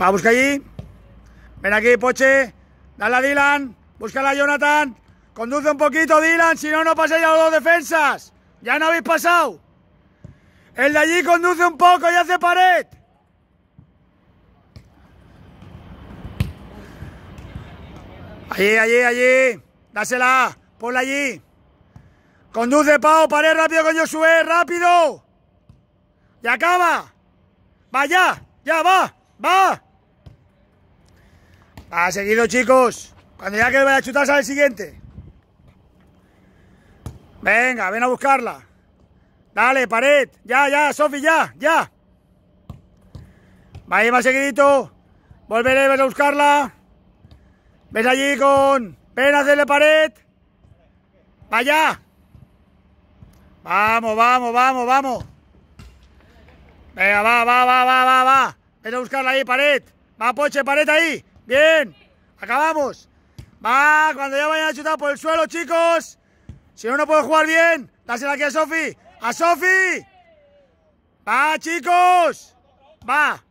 Va, busca allí. Ven aquí, Poche. Dale a Dylan. Búscala a Jonathan. Conduce un poquito, Dylan. Si no, no pasáis a los dos defensas. Ya no habéis pasado. El de allí conduce un poco y hace pared. Allí, allí, allí. Dásela. Ponla allí. Conduce, Pau. Pared rápido con Josué. Rápido. Y acaba. Vaya. Ya va. ¡Va! Va seguido, chicos. Cuando ya que le vaya a chutar, sale el siguiente. Venga, ven a buscarla. Dale, pared. Ya, ya, Sofi, ya, ya. Va más seguidito. Volveré, ven a buscarla. Ves allí con... Ven a hacerle pared. Vaya. Vamos, vamos, vamos, vamos. Venga, va, va, va, va, va, va. Ven a buscarla ahí, pared. Va, Poche, pared ahí. Bien. Acabamos. Va, cuando ya vayan a chutar por el suelo, chicos. Si no, no puedo jugar bien. Dásela aquí a Sofi. ¡A Sofi! ¡Va, chicos! ¡Va!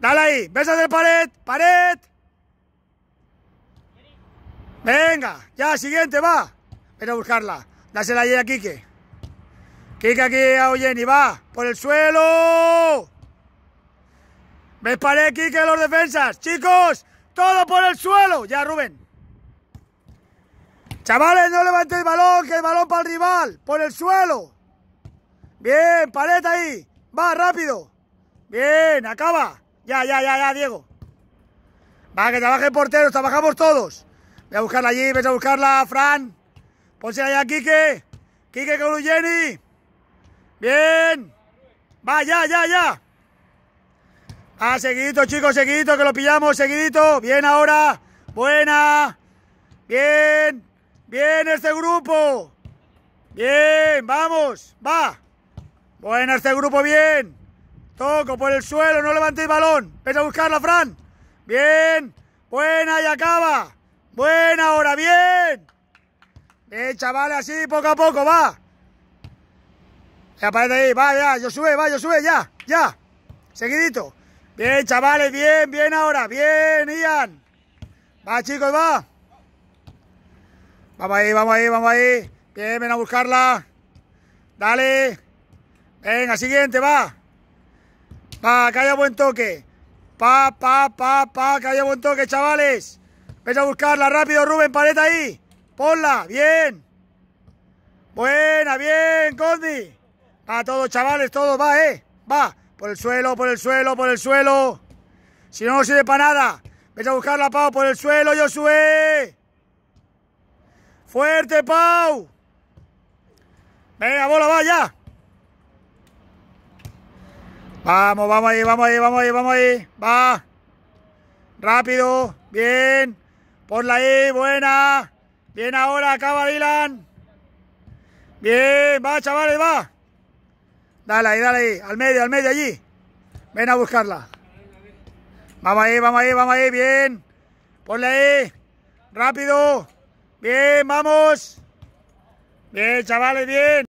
Dale ahí. a de pared. ¡Pared! Venga. Ya, siguiente, va. Ven a buscarla. Dásela ahí a Quique. Kike aquí a Oyeni, va, por el suelo. Me paré aquí que los defensas. Chicos, todo por el suelo. Ya, Rubén. Chavales, no levantéis el balón, que el balón para el rival. Por el suelo. Bien, paleta ahí. Va, rápido. Bien, acaba. Ya, ya, ya, ya, Diego. Va, que trabaje porteros, trabajamos todos. Voy a buscarla allí, ves a buscarla, Fran. Ponse allá, Quique. Quique con Jenny. Bien. Va, ya, ya, ya. Ah, seguidito, chicos, seguidito, que lo pillamos, seguidito. Bien ahora. Buena. Bien. Bien este grupo. Bien, vamos. Va. Buena este grupo, bien. Toco por el suelo, no el balón. Vete a buscarla, Fran. Bien. Buena y acaba. Buena ahora, bien. Bien, chavales, así, poco a poco, va. Ya, aparece ahí, va, ya, yo sube, va, yo sube, ya, ya. Seguidito. Bien, chavales, bien, bien ahora. Bien, Ian. Va, chicos, va. Vamos ahí, vamos ahí, vamos ahí. Bien, ven a buscarla. Dale. Venga, siguiente, va. Va, que haya buen toque. Pa, pa, pa, pa, que haya buen toque, chavales. Ven a buscarla, rápido, Rubén, paleta ahí. Ponla, bien. Buena, bien, Condi. A todos, chavales, todos, va, eh. Va. Por el suelo, por el suelo, por el suelo. Si no, no sirve para nada. Vete a buscarla, Pau, por el suelo, Josué. Fuerte, Pau. Venga, bola, va, vaya. Vamos, vamos ahí, vamos ahí, vamos ahí, vamos ahí. Va. Rápido, bien. Por la ahí, buena. Bien ahora, acaba Dylan. Bien, va, chavales, va. Dale ahí, dale ahí. Al medio, al medio allí. Ven a buscarla. Vamos ahí, vamos ahí, vamos ahí. Bien. Ponle ahí. Rápido. Bien, vamos. Bien, chavales, bien.